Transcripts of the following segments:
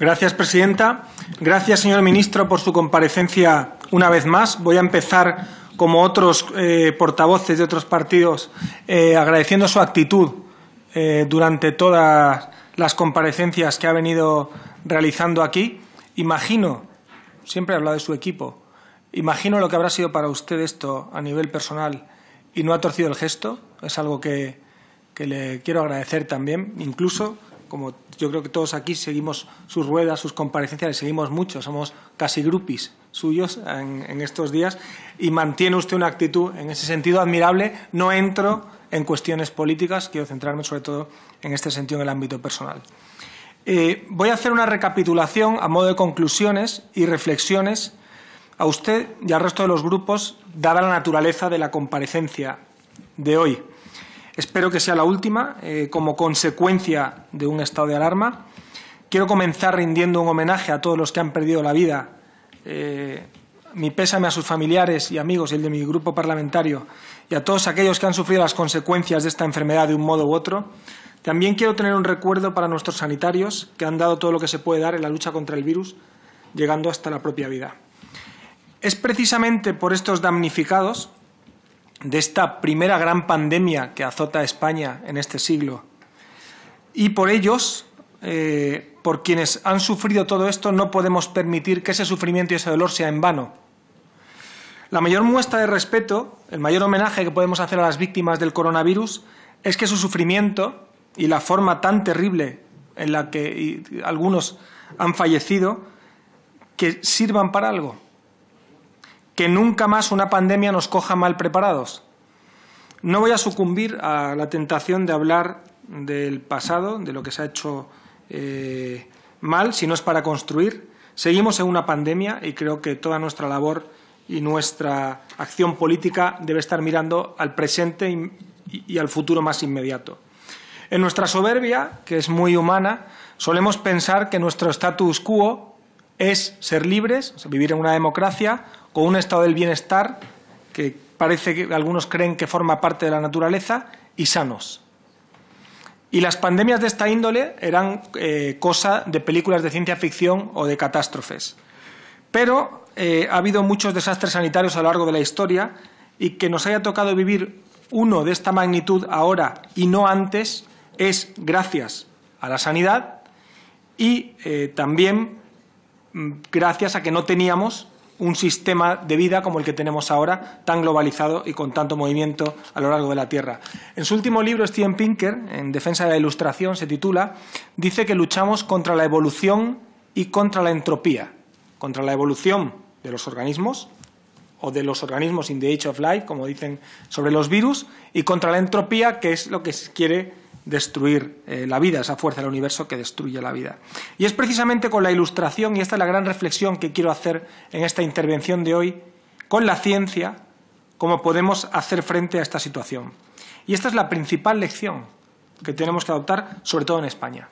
Gracias, presidenta. Gracias, señor ministro, por su comparecencia una vez más. Voy a empezar, como otros eh, portavoces de otros partidos, eh, agradeciendo su actitud eh, durante todas las comparecencias que ha venido realizando aquí. Imagino, siempre he hablado de su equipo, imagino lo que habrá sido para usted esto a nivel personal y no ha torcido el gesto. Es algo que, que le quiero agradecer también, incluso como yo creo que todos aquí seguimos sus ruedas, sus comparecencias, le seguimos mucho, somos casi grupis suyos en, estos días, y mantiene usted una actitud en ese sentido admirable. No entro en cuestiones políticas, quiero centrarme sobre todo en este sentido en el ámbito personal. Eh, voy a hacer una recapitulación a modo de conclusiones y reflexiones a usted y al resto de los grupos, dada la naturaleza de la comparecencia de hoy. Espero que sea la última eh, como consecuencia de un estado de alarma. Quiero comenzar rindiendo un homenaje a todos los que han perdido la vida. Eh, mi pésame a sus familiares y amigos y el de mi grupo parlamentario y a todos aquellos que han sufrido las consecuencias de esta enfermedad de un modo u otro. También quiero tener un recuerdo para nuestros sanitarios que han dado todo lo que se puede dar en la lucha contra el virus, llegando hasta la propia vida. Es precisamente por estos damnificados de esta primera gran pandemia que azota a España en este siglo. Y por ellos, eh, por quienes han sufrido todo esto, no podemos permitir que ese sufrimiento y ese dolor sea en vano. La mayor muestra de respeto, el mayor homenaje que podemos hacer a las víctimas del coronavirus es que su sufrimiento y la forma tan terrible en la que algunos han fallecido, que sirvan para algo que nunca más una pandemia nos coja mal preparados. No voy a sucumbir a la tentación de hablar del pasado, de lo que se ha hecho eh, mal, si no es para construir. Seguimos en una pandemia y creo que toda nuestra labor y nuestra acción política debe estar mirando al presente y, y al futuro más inmediato. En nuestra soberbia, que es muy humana, solemos pensar que nuestro status quo es ser libres, vivir en una democracia, con un estado del bienestar que parece que algunos creen que forma parte de la naturaleza, y sanos. Y las pandemias de esta índole eran eh, cosa de películas de ciencia ficción o de catástrofes. Pero eh, ha habido muchos desastres sanitarios a lo largo de la historia y que nos haya tocado vivir uno de esta magnitud ahora y no antes es gracias a la sanidad y eh, también Mm, gracias a que no teníamos un sistema de vida como el que tenemos ahora, tan globalizado y con tanto movimiento a lo largo de la Tierra. En su último libro, Steven Pinker, en Defensa de la Ilustración, se titula, dice que luchamos contra la evolución y contra la entropía, contra la evolución de los organismos, o de los organismos in the age of life, como dicen sobre los virus, y contra la entropía, que es lo que quiere destruir eh, la vida, esa fuerza del universo que destruye la vida. Y es precisamente con la ilustración, y esta es la gran reflexión que quiero hacer en esta intervención de hoy, con la ciencia, cómo podemos hacer frente a esta situación. Y esta es la principal lección que tenemos que adoptar, sobre todo en España.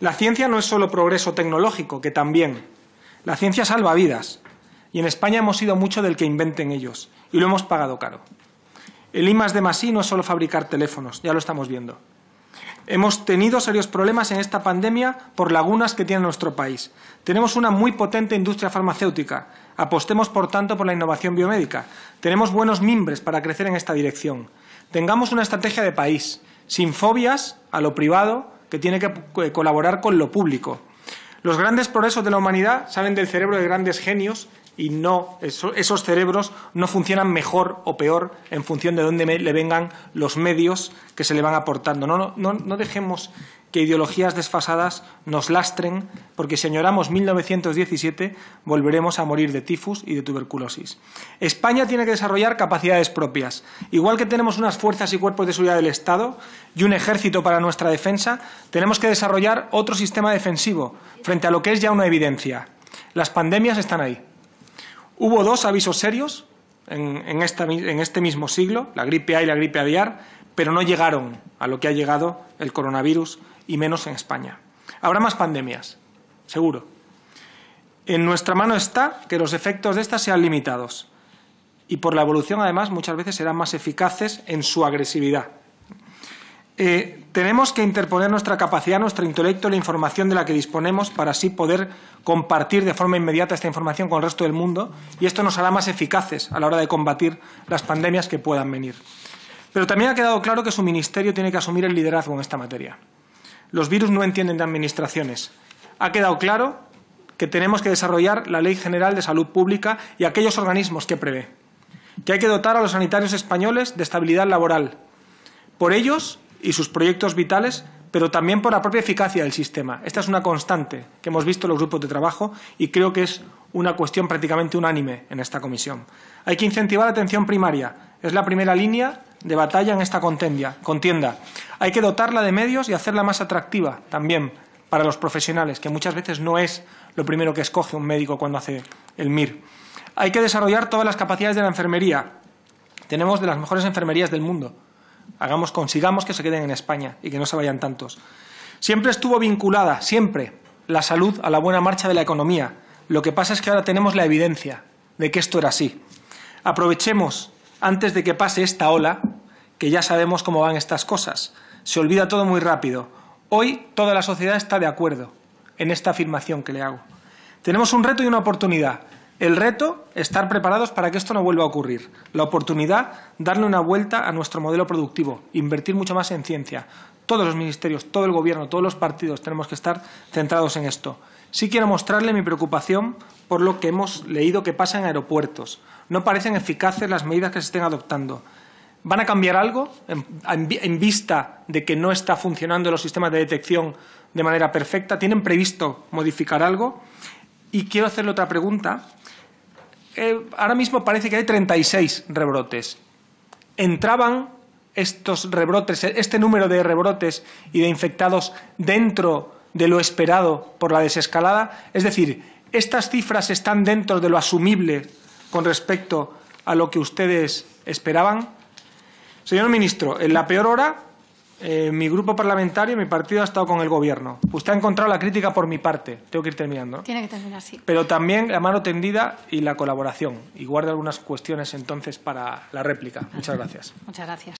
La ciencia no es solo progreso tecnológico, que también. La ciencia salva vidas, y en España hemos sido mucho del que inventen ellos, y lo hemos pagado caro. El I de más no es solo fabricar teléfonos, ya lo estamos viendo. Hemos tenido serios problemas en esta pandemia por lagunas que tiene nuestro país. Tenemos una muy potente industria farmacéutica. Apostemos, por tanto, por la innovación biomédica. Tenemos buenos mimbres para crecer en esta dirección. Tengamos una estrategia de país, sin fobias a lo privado, que tiene que colaborar con lo público. Los grandes progresos de la humanidad salen del cerebro de grandes genios y no esos cerebros no funcionan mejor o peor en función de dónde le vengan los medios que se le van aportando. No, no, no dejemos que ideologías desfasadas nos lastren, porque si añoramos 1917 volveremos a morir de tifus y de tuberculosis. España tiene que desarrollar capacidades propias. Igual que tenemos unas fuerzas y cuerpos de seguridad del Estado y un ejército para nuestra defensa, tenemos que desarrollar otro sistema defensivo frente a lo que es ya una evidencia. Las pandemias están ahí. Hubo dos avisos serios en, este mismo siglo, la gripe A y la gripe aviar, pero no llegaron a lo que ha llegado el coronavirus y menos en España. Habrá más pandemias, seguro. En nuestra mano está que los efectos de estas sean limitados y por la evolución, además, muchas veces serán más eficaces en su agresividad. Eh, tenemos que interponer nuestra capacidad, nuestro intelecto, la información de la que disponemos para así poder compartir de forma inmediata esta información con el resto del mundo y esto nos hará más eficaces a la hora de combatir las pandemias que puedan venir. Pero también ha quedado claro que su ministerio tiene que asumir el liderazgo en esta materia. Los virus no entienden de administraciones. Ha quedado claro que tenemos que desarrollar la Ley General de Salud Pública y aquellos organismos que prevé. Que hay que dotar a los sanitarios españoles de estabilidad laboral. Por ellos y sus proyectos vitales, pero también por la propia eficacia del sistema. Esta es una constante que hemos visto en los grupos de trabajo y creo que es una cuestión prácticamente unánime en esta comisión. Hay que incentivar la atención primaria. Es la primera línea de batalla en esta contienda. Hay que dotarla de medios y hacerla más atractiva también para los profesionales, que muchas veces no es lo primero que escoge un médico cuando hace el MIR. Hay que desarrollar todas las capacidades de la enfermería. Tenemos de las mejores enfermerías del mundo Hagamos, consigamos que se queden en España y que no se vayan tantos. Siempre estuvo vinculada, siempre, la salud a la buena marcha de la economía. Lo que pasa es que ahora tenemos la evidencia de que esto era así. Aprovechemos antes de que pase esta ola, que ya sabemos cómo van estas cosas. Se olvida todo muy rápido. Hoy toda la sociedad está de acuerdo en esta afirmación que le hago. Tenemos un reto y una oportunidad. El reto, estar preparados para que esto no vuelva a ocurrir. La oportunidad, darle una vuelta a nuestro modelo productivo, invertir mucho más en ciencia. Todos los ministerios, todo el gobierno, todos los partidos tenemos que estar centrados en esto. Sí quiero mostrarle mi preocupación por lo que hemos leído que pasa en aeropuertos. No parecen eficaces las medidas que se estén adoptando. ¿Van a cambiar algo en, vista de que no está funcionando los sistemas de detección de manera perfecta? ¿Tienen previsto modificar algo? Y quiero hacerle otra pregunta ahora mismo parece que hay 36 rebrotes. ¿Entraban estos rebrotes, este número de rebrotes y de infectados dentro de lo esperado por la desescalada? Es decir, ¿estas cifras están dentro de lo asumible con respecto a lo que ustedes esperaban? Señor ministro, en la peor hora eh, mi grupo parlamentario, mi partido ha estado con el gobierno. Usted ha encontrado la crítica por mi parte. Tengo que ir terminando. Tiene que terminar, sí. Pero también la mano tendida y la colaboración. Y guardo algunas cuestiones entonces para la réplica. Muchas gracias. Muchas gracias.